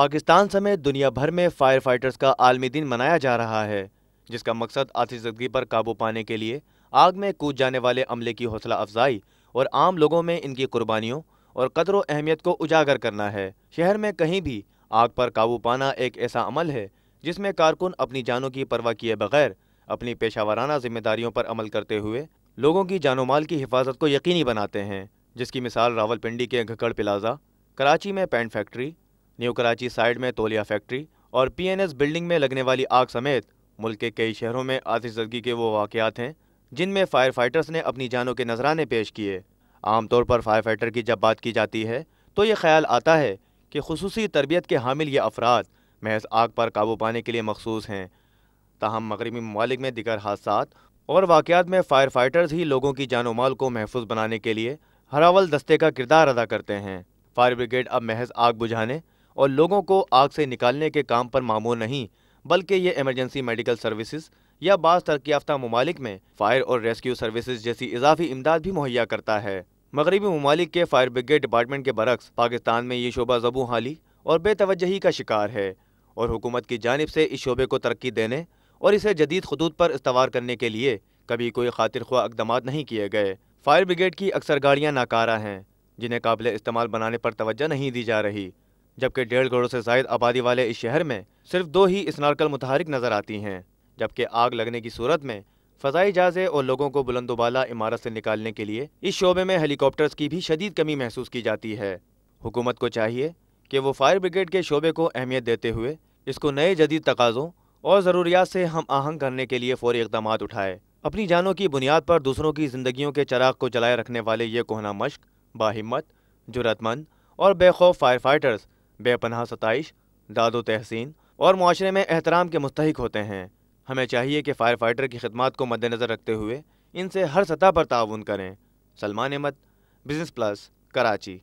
पाकिस्तान समेत दुनिया भर में फायर फाइटर्स का आलमी दिन मनाया जा रहा है जिसका मकसद आती जिंदगी पर काबू पाने के लिए आग में कूद जाने वाले अमले की हौसला अफजाई और आम लोगों में इनकी कुर्बानियों और कदर अहमियत को उजागर करना है शहर में कहीं भी आग पर काबू पाना एक ऐसा अमल है जिसमें कारकुन अपनी जानों की परवाह किए बगैर अपनी पेशा वाराना जिम्मेदारियों पर अमल करते हुए लोगों की जानो माल की हिफाजत को यकीनी बनाते हैं जिसकी मिसाल रावलपिंडी के घकड़ प्लाजा कराची में paint factory new Karachi side में तोलिया फैक्ट्री और पीएनएस बिल्डिंग में लगने वाली आग समेत मुल्क के कई शहरों में आतिशदगी के वो वाकयात हैं जिनमें फायर फाइटर्स ने अपनी जानों के नजराने पेश किए आमतौर पर फायर फाइटर की जब बात की जाती है तो ये ख्याल आता है कि खसूसी तरबियत के हामिल ये अफराद महज आग पर काबू पाने के लिए मखसूस हैं ताहम मगरबी ममालिक में दिगर हादसा और वाकयात में फायर फाइटर्स ही लोगों की जानो माल को महफूज बनाने के लिए हरावल दस्ते का किरदार अदा करते हैं फायर ब्रिगेड अब महज आग बुझाने और लोगों को आग से निकालने के काम पर मामूल नहीं बल्कि ये इमरजेंसी मेडिकल सर्विसेज या बाज़ तरक् याफ्ता ममालिक में फ़ायर और रेस्क्यू सर्विसेज जैसी इजाफी इमदाद भी मुहैया करता है मगरबी ममालिक के फायर ब्रिगेड डिपार्टमेंट के बरक्स पाकिस्तान में ये शोबा जबू हाली और बेतवजही का शिकार है और हुकूमत की जानब से इस शोबे को तरक्की देने और इसे जदीद खदूत पर इस्तवार करने के लिए कभी कोई खातिर ख्वा इकदाम नहीं किए गए फायर ब्रिगेड की अक्सर गाड़ियाँ नाकारा हैं जिन्हें काबिल इस्तेमाल बनाने पर तोज्जा नहीं दी जा रही जबकि डेढ़ करोड़ से जायद आबादी वाले इस शहर में सिर्फ दो ही स्नार्कल मुतहरिक नजर आती हैं जबकि आग लगने की सूरत में फजाई जहाज़े और लोगों को बुलंदोबाला इमारत से निकालने के लिए इस शोबे में हेलीकॉप्टर्स की भी शदीद कमी महसूस की जाती है हुकूमत को चाहिए कि वो फायर ब्रिगेड के शोबे को अहमियत देते हुए इसको नए जदीद तकाज़ों और ज़रूरियात से हम आहंग करने के लिए फौरी इकदाम उठाए अपनी जानों की बुनियाद पर दूसरों की ज़िंदगियों के चराग को जलाए रखने वाले ये कोहना मश्क बाहिम्मत जरूरतमंद और बेखौफ फायर फाइटर्स बेपनाह सतश दादो तहसीन और माशरे में एहतराम के मुस्तक होते हैं हमें चाहिए कि फ़ायर फाइटर की खदमात को मद्देनज़र रखते हुए इनसे हर सतह पर ताउन करें सलमान अहमद बिजनेस प्लस कराची